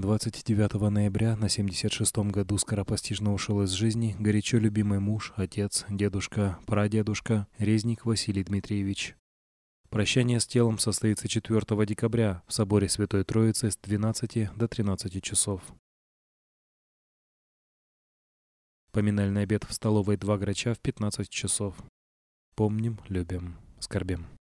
29 ноября на 76-м году скоропостижно ушел из жизни горячо любимый муж, отец, дедушка, прадедушка, резник Василий Дмитриевич. Прощание с телом состоится 4 декабря в соборе Святой Троицы с 12 до 13 часов. Поминальный обед в столовой «Два грача» в 15 часов. Помним, любим, скорбим.